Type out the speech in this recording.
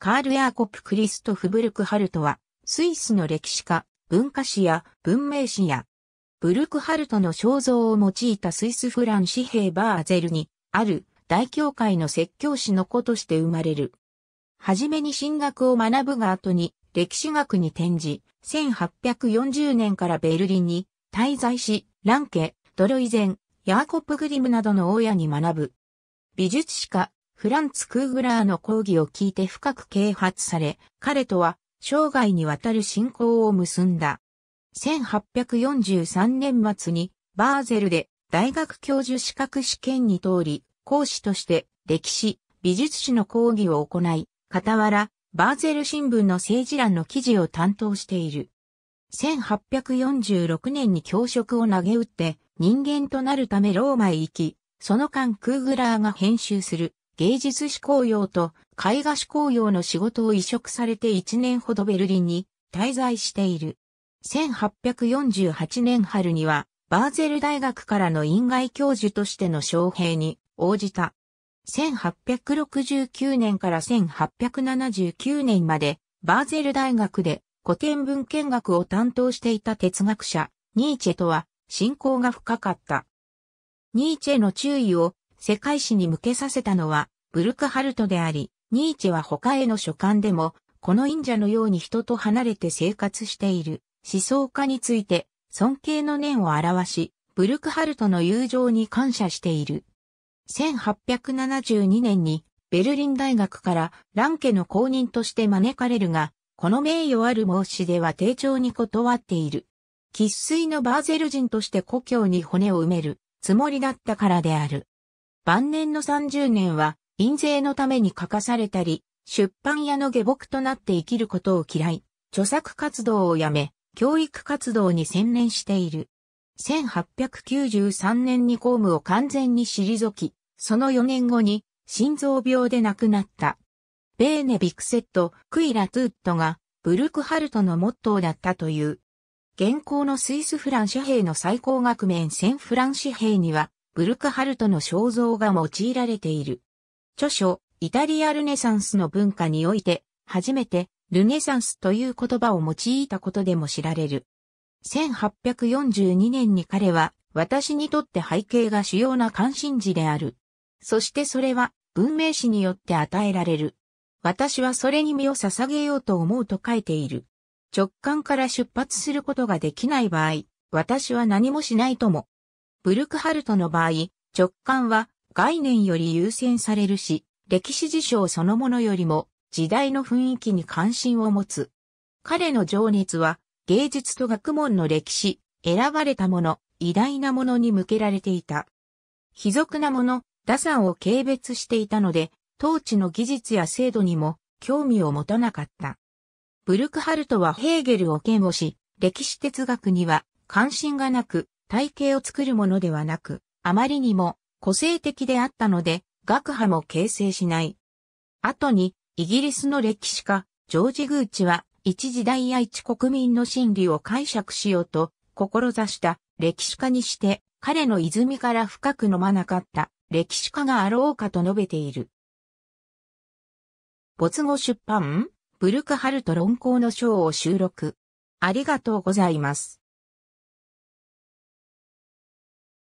カール・ヤーコップ・クリストフ・ブルクハルトは、スイスの歴史家、文化史や文明史や、ブルクハルトの肖像を用いたスイスフラン紙幣バーゼルに、ある大教会の説教師の子として生まれる。はじめに神学を学ぶが後に、歴史学に転じ、1840年からベルリンに滞在し、ランケ、ドロイゼン、ヤーコップ・グリムなどの大に学ぶ。美術史家、フランツ・クーグラーの講義を聞いて深く啓発され、彼とは生涯にわたる信仰を結んだ。1843年末にバーゼルで大学教授資格試験に通り、講師として歴史、美術史の講義を行い、傍ら、バーゼル新聞の政治欄の記事を担当している。1846年に教職を投げ打って人間となるためローマへ行き、その間クーグラーが編集する芸術志向用と絵画志向用の仕事を移植されて1年ほどベルリンに滞在している。1848年春には、バーゼル大学からの院外教授としての招聘に応じた。1869年から1879年まで、バーゼル大学で古典文献学を担当していた哲学者、ニーチェとは、信仰が深かった。ニーチェの注意を世界史に向けさせたのは、ブルクハルトであり、ニーチェは他への書簡でも、この忍者のように人と離れて生活している思想家について尊敬の念を表し、ブルクハルトの友情に感謝している。1872年にベルリン大学からランケの公認として招かれるが、この名誉ある申し出は丁重に断っている。喫水のバーゼル人として故郷に骨を埋めるつもりだったからである。晩年の30年は、印税のために書かされたり、出版屋の下僕となって生きることを嫌い、著作活動をやめ、教育活動に専念している。1893年に公務を完全に退き、その4年後に心臓病で亡くなった。ベーネ・ビクセット、クイラ・トゥットがブルクハルトのモットーだったという。現行のスイスフラン紙幣の最高額面1000フラン紙幣にはブルクハルトの肖像が用いられている。著書、イタリアルネサンスの文化において、初めて、ルネサンスという言葉を用いたことでも知られる。1842年に彼は、私にとって背景が主要な関心事である。そしてそれは、文明史によって与えられる。私はそれに身を捧げようと思うと書いている。直感から出発することができない場合、私は何もしないともブルクハルトの場合、直感は概念より優先されるし、歴史事象そのものよりも時代の雰囲気に関心を持つ。彼の情熱は芸術と学問の歴史、選ばれたもの、偉大なものに向けられていた。卑俗なもの、打算を軽蔑していたので、当地の技術や制度にも興味を持たなかった。ブルクハルトはヘーゲルを嫌悪し、歴史哲学には関心がなく、体系を作るものではなく、あまりにも個性的であったので、学派も形成しない。後に、イギリスの歴史家、ジョージ・グーチは、一時代や一国民の心理を解釈しようと、志した歴史家にして、彼の泉から深く飲まなかった歴史家があろうかと述べている。没後出版、ブルクハルト論考の章を収録。ありがとうございます。